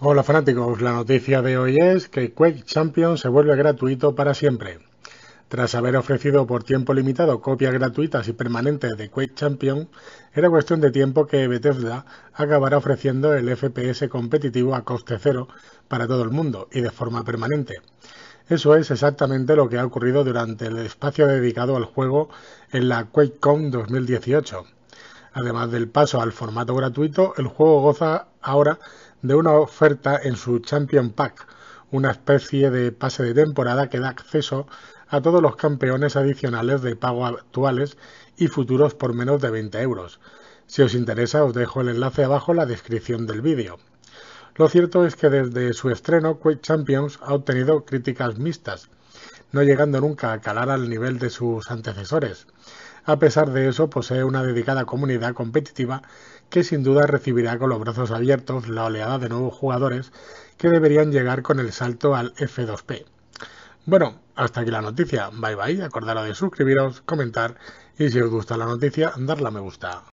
Hola fanáticos, la noticia de hoy es que Quake Champion se vuelve gratuito para siempre. Tras haber ofrecido por tiempo limitado copias gratuitas y permanentes de Quake Champion, era cuestión de tiempo que Bethesda acabara ofreciendo el FPS competitivo a coste cero para todo el mundo y de forma permanente. Eso es exactamente lo que ha ocurrido durante el espacio dedicado al juego en la QuakeCon 2018. Además del paso al formato gratuito, el juego goza ahora de una oferta en su Champion Pack, una especie de pase de temporada que da acceso a todos los campeones adicionales de pago actuales y futuros por menos de 20 euros. Si os interesa os dejo el enlace abajo en la descripción del vídeo. Lo cierto es que desde su estreno Quake Champions ha obtenido críticas mixtas, no llegando nunca a calar al nivel de sus antecesores. A pesar de eso, posee una dedicada comunidad competitiva que sin duda recibirá con los brazos abiertos la oleada de nuevos jugadores que deberían llegar con el salto al F2P. Bueno, hasta aquí la noticia. Bye bye, acordaros de suscribiros, comentar y si os gusta la noticia, darle a me gusta.